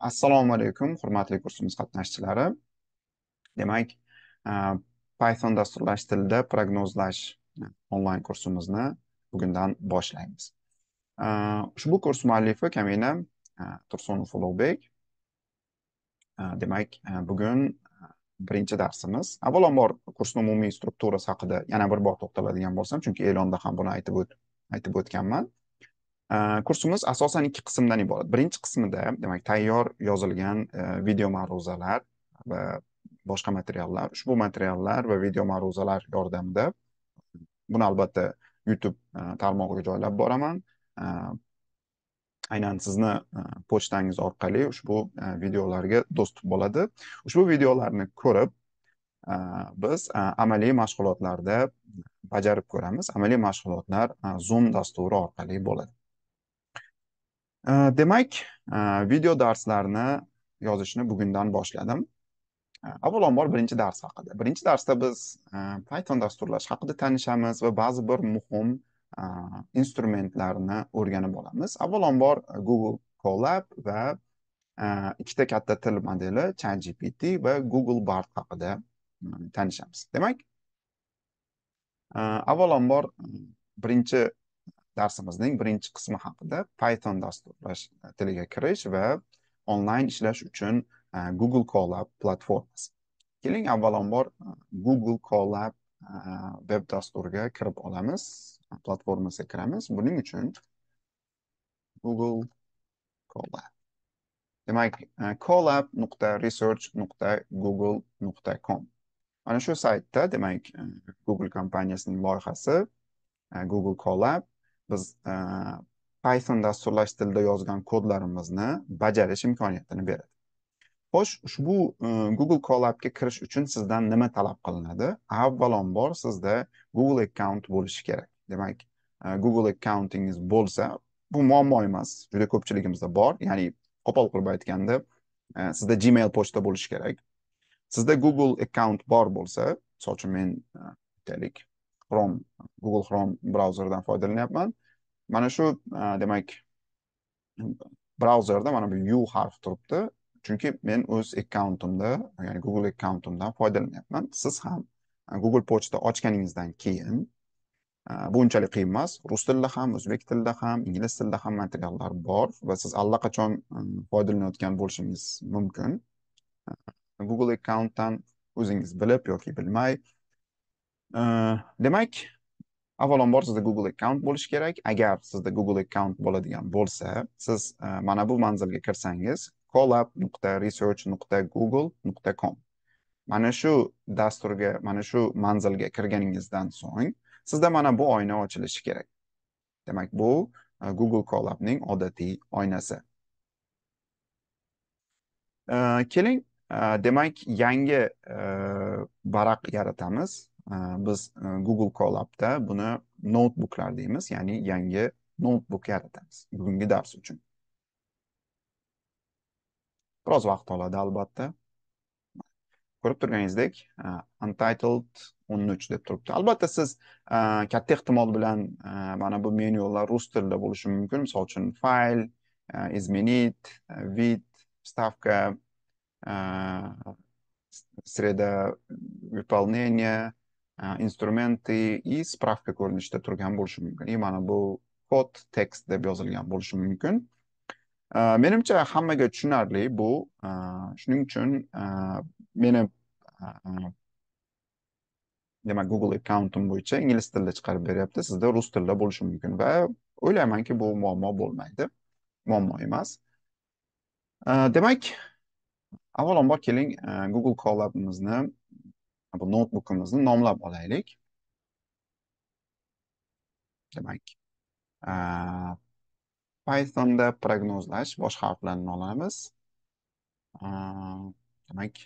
assalomu alaykum hurmatli kursimiz qatnashchilari demak python dasturlash tilida prognozlash onlayn kursimizni bugundan boshlaymiz ushbu kurs muallifi kamina tursunov ulug'bek demak bugun birinchi darsimiz avvalambor kursni umumiy strukturasi haqida yana bir bor to'xtaladigan bo'lsam chunki e'londa ham buni aytib o'tib aytib o'tganman kursimiz asosan ikki qismdan iborat birinchi qismida demak tayyor yozilgan e, video ma'ruzalar va boshqa materiallar ushbu materiallar va video ma'ruzalar yordamida buni albatta youtube e, tarmog'iga joylab boraman e, aynan sizni pochtangiz orqali ushbu videolarga do'st bo'ladi ushbu videolarni ko'rib biz amaliy mashg'ulotlarda bajarib ko'ramiz amaliy mashg'ulotlar zoom dasturi orqali bo'ladi demak e, video darslarni yozishni bugundan boshladim e, avvalambor birinchi dars haqida birinchi darsda biz e, python dasturlash haqida tanishamiz va ba'zi bir muhim instrumentlarni o'rganib olamiz avvalambor google colab va ikkita katta til modeli chatgpt va google bard haqida tanishamiz demak avvalambor birinchi darsimizning birinchi qismi haqida python dasturlash e, tiliga kirish va onlayn ishlash uchun e, google colab platformasi keling avvalambor e, google colab veb dasturiga kirib olamiz platformasiga kiramiz buning uchun google colab demak colab.research.google.com. nuqta research nuqta google nuqta com mana shu saytda demak google kompaniyasining loyihasi google colab biz e, Python dasturlash tilida yozgan kodlarimizni bajarish imkoniyatini beradi. Xo'sh, ushbu e, Google Colab'ga kirish uchun sizdan nima talab qilinadi? Avvalambor sizda Google account bo'lishi kerak. Demak, e, Google accountingiz bo'lsa, bu muammo emas, juda ko'pchiligimizda bor. Ya'ni qo'pol qilib aytganda, sizda Gmail pochta bo'lishi kerak. Sizda Google account bor bo'lsa, masalan, men aytaylik, chrome google chrome brauzerdan foydalanyapman mana shu e, demak brauzerda mana bu u harfi turibdi chunki men o'z akkauntimda ya'ni google akkauntimdan foydalanyapman siz ham e, google pochta ochganingizdan keyin e, bu unchalik qiyin emas rus tilida ham o'zbek tilida ham ingliz tilida ham materiallar bor va siz allaqachon foydalanayotgan bo'lishingiz mumkin google akkauntdan o'zingiz bilib yoki bilmay Э, demak avvalambor sizda google account bo'lishi kerak agar sizda google account bo'ladigan bo'lsa siz e, mana bu manzilga kirsangiz collab nuqta research nuqta google nuqta com mana shu dasturga mana shu manzilga kirganingizdan so'ng sizda mana bu oyna ochilishi kerak demak bu e, google collabning odatiy oynasi e, keling demak yangi varaq yaratamiz biz e, google colabda buni notebooklar deymiz ya'ni yangi notebook yaratamiz bugungi dars uchun biroz vaqt oladi albatta ko'rib turganingizdek untitled 13 deb turibdi albatta siz e, katta ehtimol bilan mana e, bu menyular rus tilida bo'lishi mumkin misol uchun fayl изменить вид вставка среда выполнения instrumenti i spravka ko'rinishida turgan bo'lishi mumkin и mana bu kod tekst deb yozilgan bo'lishi mumkin menimcha hammaga tushunarli bu shuning uchun meni demak google akkauntim bo'yicha ingliz tilida chiqarib beryapti sizda rus tilida bo'lishi mumkin va o'ylaymanki bu muammo bo'lmaydi muammo emas demak avvalambor keling google collabimizni bu notebook'umuzni nomlab olaylik. Demak, ee, Pythonda prognozlash bosh harflarini olamiz. Ee, Demak,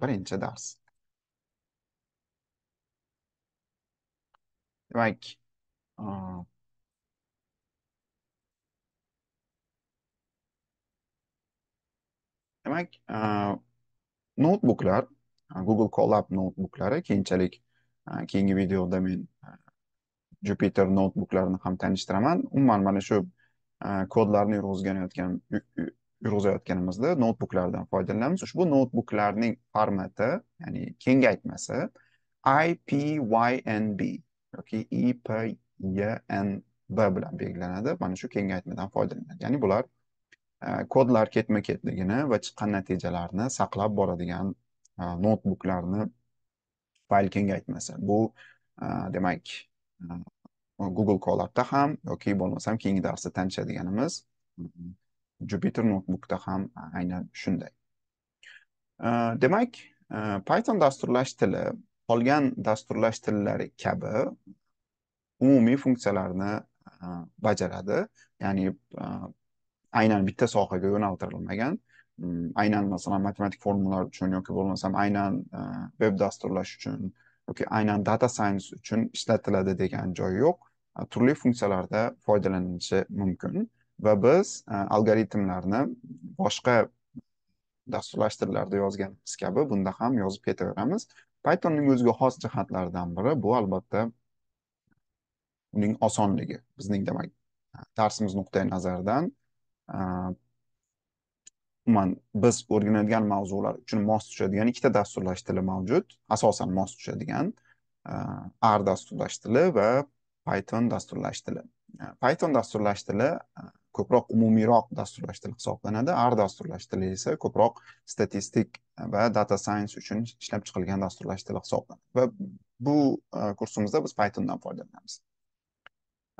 birinchi dars. Demek. Ee, Demak, noutbuklar google colab noutbuklari keyinchalik keyingi videoda men jupiter noutbuklarini ham tanishtiraman umuman mana shu kodlarni yurg'izganayotgan yurg'izayotganimizda noutbuklardan foydalanamiz ushbu noutbuklarning formati ya'ni kengaytmasi ipynb yoki ipynb bilan belgilanadi mana shu kengaytmadan foydalaniladi ya'ni bular kodlar ketma ketligini va chiqqan natijalarni saqlab boradigan e, noutbuklarni fayl kengaytmasi bu e, demak e, google colabda ham yoki bo'lmasam keyingi darsda tanishadiganimiz jupiter notebookda ham aynan shunday demak python dasturlash tili qolgan dasturlash tillari kabi umumiy funksiyalarni bajaradi ya'ni aynan bitta sohaga yo'naltirilmagan mm, aynan masalan matematik formulalar uchun yoki bo'lmasam aynan veb e, dasturlash uchun yoki aynan data science uchun ishlatiladi degan joyi yo'q e, turli funksiyalarda foydalanilishi mumkin va biz e, algoritmlarni boshqa dasturlash tillarida yozganimiz kabi bunda ham yozib ketaveramiz pythonning o'ziga xos jihatlaridan biri bu albatta uning osonligi bizning demak darsimiz nuqtai nazaridan umuman biz o'rganadigan mavzular uchun mos tushadigan ikkita dasturlash tili mavjud asosan mos tushadigan r dasturlash tili va python dasturlash tili python dasturlash tili ko'proq umumiyroq dasturlash tili hisoblanadi r dasturlash tili esa ko'proq statistik va data science uchun ishlab chiqilgan dasturlash tili hisoblanadi va bu kursimizda biz pythondan foydalanamiz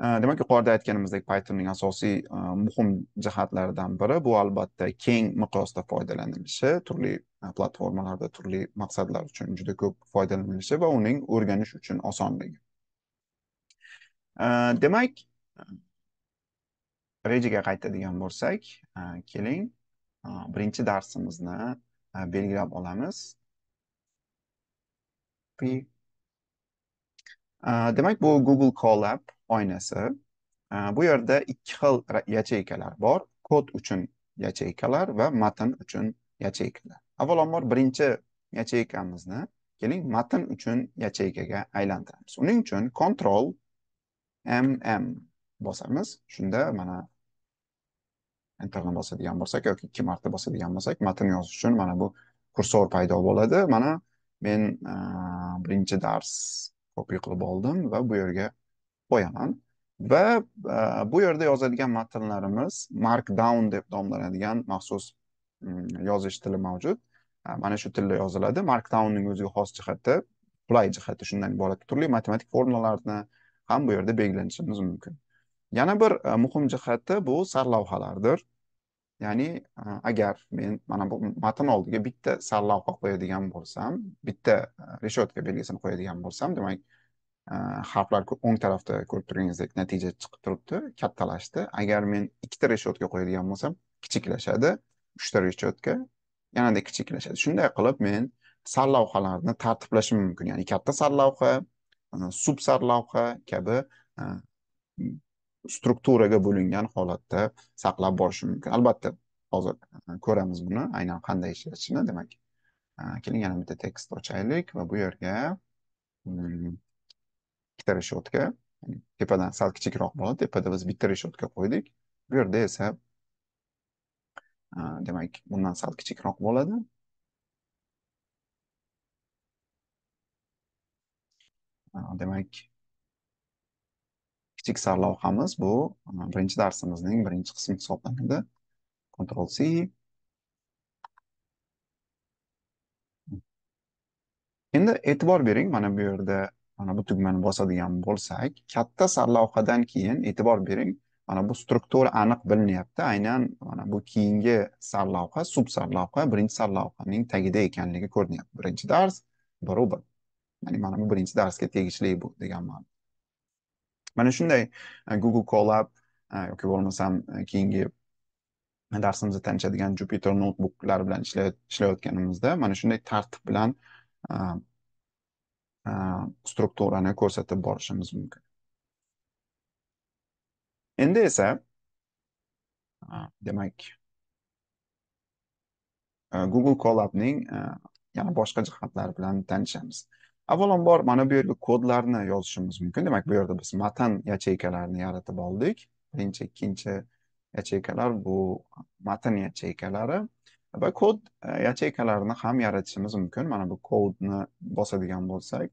demak yuqorida aytganimizdek pythonning asosiy e, muhim jihatlaridan biri bu albatta keng miqyosda foydalanilishi turli e, platformalarda turli maqsadlar uchun juda ko'p foydalanilishi va uning o'rganish uchun osonligi demak rejaga qaytadigan bo'lsak e, keling birinchi darsimizni belgilab olamiz demak bu google colab oynasi bu yerda ikki xil yacheykalar bor kod uchun yacheykalar va matn uchun yacheykalar avvalambor birinchi yacheykamizni keling matn uchun yacheykaga aylantiramiz uning uchun control mm bosamiz shunda mana enterni bosadigan bo'lsak yoki ikki marta bosadigan bo'lsak matn yozish uchun mana bu kursor paydo bo'ladi mana men birinchi dars kopiy qilib oldim va bu yerga qo'yaman va e, bu yerda yozadigan matnlarimiz markdown deb nomlanadigan maxsus mm, yozish tili mavjud e, mana shu tilda yoziladi markdownning o'ziga xos jihati qulay jihati shundan iborat turli matematik formulalarni ham bu yerda belgilanishimiz mumkin yana bir e, muhim jihati bu sarlavhalardir ya'ni agar men mana bu matn oldiga bitta sarlavha qo'yadigan bo'lsam bitta reshotka belgisini qo'yadigan bo'lsam demak xalqlar o'ng tarafda ko'rib turganingizdek natija chiqib turibdi kattalashdi agar men ikkita reshotga qo'yadigan bo'lsam kichiklashadi uchta reshotga yanada kichiklashadi shunday qilib men sarlavhalarni tartiblashim mumkin ya'ni katta sarlavha sub sarlavha kabi strukturaga bo'lingan holatda saqlab borishim mumkin albatta hozir ko'ramiz buni aynan qanday ishlatishini demak keling yana bitta tekst ochaylik va bu yerga hmm, ikkita reshetka tepadan sal kichikroq bo'ladi tepada biz bitta reshetka qo'ydik bu yerda esa demak bundan sal kichikroq bo'ladi demak kichik sarlavhamiz bu birinchi darsimizning birinchi qismi hisoblanadi control c endi e'tibor bering mana bu yerda mana bu tugmani bosadigan bo'lsak katta sarlavhadan keyin e'tibor bering mana bu struktura aniq bilinyapti aynan mana bu keyingi sarlavha sub sarlavha birinchi sarlavhaning tagida ekanligi ko'rinyapti birinchi dars bir ya'ni mana bu birinchi darsga tegishli bu degan ma'no mana shunday e, google colab e, yoki bo'lmasam e, keyingi darsimizda tanishadigan jupiter notebooklar bilan ishlayotganimizda mana shunday tartib bilan strukturani ko'rsatib borishimiz mumkin endi esa demak e, google collabning e, yana boshqa jihatlari bilan tanishamiz avvalambor mana bu yerga kodlarni yozishimiz mumkin demak bu yerda biz matn yacheykalarini yaratib oldik birinchi ikkinchi yacheykalar bu matn yacheykalari va kod e, yacheykalarini ham yaratishimiz mumkin mana bu kodni bosadigan bo'lsak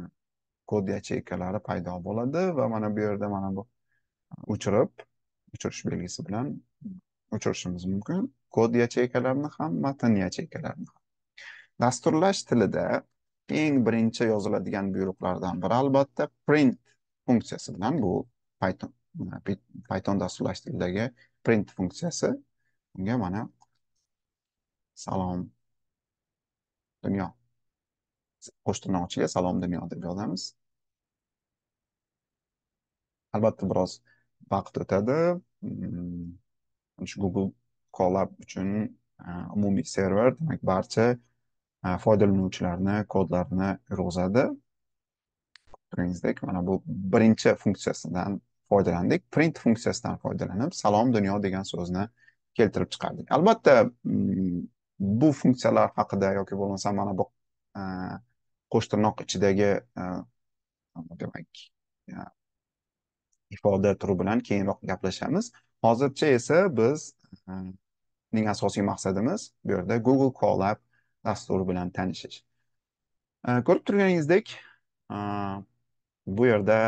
e, kod yacheykalari paydo bo'ladi va mana bu yerda mana bu o'chirib e, o'chirish belgisi bilan o'chirishimiz mumkin kod yacheykalarini ham matn yacheykalarini ham dasturlash tilida eng birinchi yoziladigan buyruqlardan biri albatta print funksiyasi bilan bu python python dasturlash tilidagi print funksiyasi unga mana salom dunyo qo'sh tirnoqchiga salom dunyo deb yozamiz albatta biroz vaqt o'tadi shu mm, google colab uchun e, umumiy server demak barcha e, foydalanuvchilarni kodlarini yurg'izadi ko'rdingizdek mana bu birinchi funksiyasidan foydalandik print funksiyasidan foydalanib salom dunyo degan so'zni keltirib chiqardik albatta mm, bu funksiyalar haqida yoki bo'lmasam mana bu e, qo'shtirnoq ichidagi e, demak e, ifoda turi bilan keyinroq gaplashamiz hozircha esa biz ning asosiy maqsadimiz bu yerda google colab dasturi bilan tanishish ko'rib turganingizdek bu yerda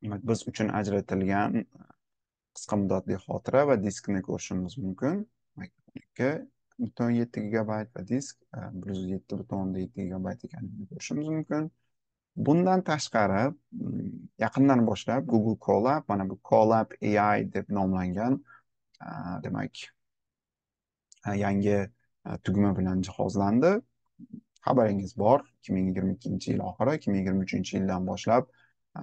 demak mm, biz uchun ajratilgan qisqa muddatli xotira va diskni ko'rishimiz mumkin yakka butun yetti gigabayt va disk bir e, yuz yetti butun o'nda yetti gigabayt ekanligini ko'rishimiz mumkin bundan tashqari mm, yaqindan boshlab google colab mana bu colab ai deb nomlangan e, demak e, yangi tugma bilan jihozlandi xabaringiz bor ikki ming yigirma ikkinchi yil oxiri ikki ming yigirma uchinchi yildan boshlab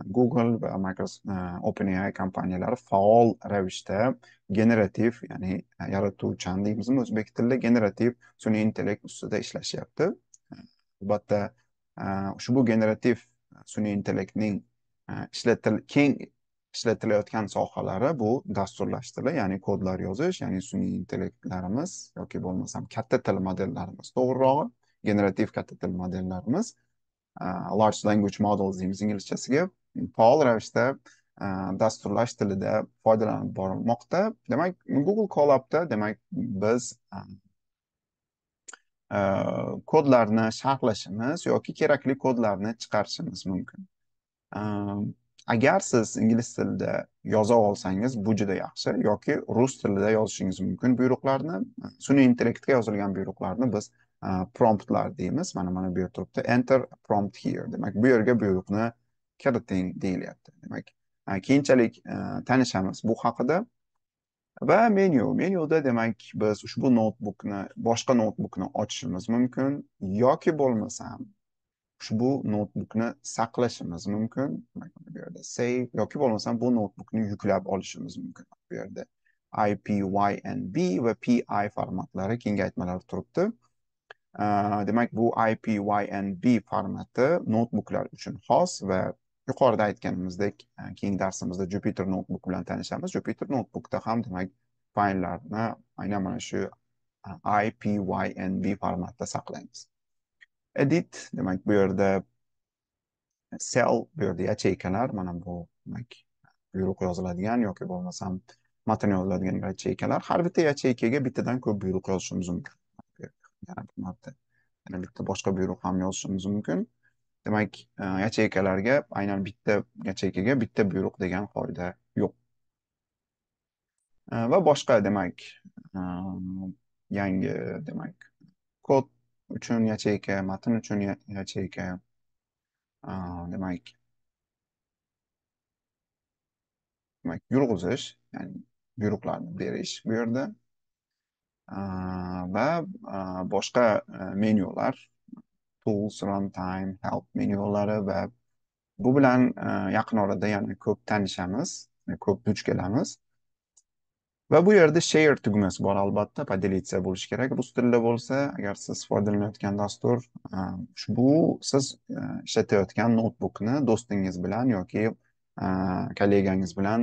google va microsoft e, openai kompaniyalari faol ravishda generativ ya'ni yaratuvchan deymizmi o'zbek tilida generativ sun'iy intellekt ustida ishlashyapti e, albatta ushbu e, generativ sun'iy intellektning ishlatil keng ishlatilayotgan sohalari bu dasturlash ya'ni kodlar yozish ya'ni sun'iy intellektlarimiz yoki bo'lmasam katta til modellarimiz to'g'rirog'i generativ katta til modellarimiz large language models deymiz inglizchasiga faol ravishda e, dasturlash tilida foydalanib bormoqda demak google call demak biz e, e, kodlarni sharhlashimiz yoki kerakli kodlarni chiqarishimiz mumkin agar siz ingliz tilida yoza olsangiz bu juda yaxshi yoki rus tilida yozishingiz mumkin buyruqlarni sun'iy intellektga yozilgan buyruqlarni biz promptlar deymiz mana mana bu yerda turibdi enter prompt here demak bu yerga buyruqni fikr deyilyapti demak keyinchalik tanishamiz bu haqida va menyu menyuda demak biz ushbu noutbukni boshqa noutbukni ochishimiz mumkin yoki bo'lmasam ushbu noutbukni saqlashimiz mumkin bu yerda save yoki bo'lmasam bu noutbukni yuklab olishimiz mumkin bu yerda ipynb va pi formatlari kengaytmalar turibdi demak bu ipynb formati noutbuklar uchun xos va yuqorida aytganimizdek e, keyingi darsimizda jupiter notebook bilan tanishamiz jupiter notebookda ham demak fayllarni aynan mana shu e, ipynb formatda saqlaymiz edit demak bu yerda cell e, bu yerda yacheykalar mana bu demak buyruq yoziladigan yoki bo'lmasam matn yoziladigan yacheykalar har bitta yacheykaga bittadan ko'p buyruq yozishimiz mumkin yana bir marta yana bitta boshqa buyruq ham yozishimiz mumkin demak e, yacheykalarga aynan bitta yacheykaga bitta buyruq degan qoida yo'q e, va boshqa demak e, yangi demak kod uchun yacheyka matn uchun yacheyka demak demak yurg'izish ya'ni buyruqlarni berish bu yerda va boshqa menyular tools runtime help menyulari va bu bilan e, yaqin orada yana ko'p tanishamiz ko'p e, duch kelamiz va bu yerda share tugmasi bor albatta поделиться bo'lishi kerak rus tilida bo'lsa agar siz foydalanayotgan dastur ushbu e, siz ishlatayotgan noutbukni do'stingiz bilan yoki kollegangiz bilan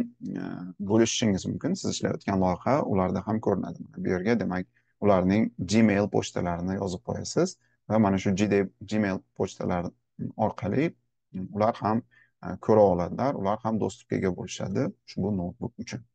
bo'lishishingiz mumkin siz ishlayotgan loyiha ularda ham ko'rinadi bu yerga demak ularning gmail pochtalarini yozib qo'yasiz va mana shu gmail pochtalari orqali ular ham e, ko'ra oladilar ular ham do'stlikka ega bo'lishadi ushbu noutbuk uchun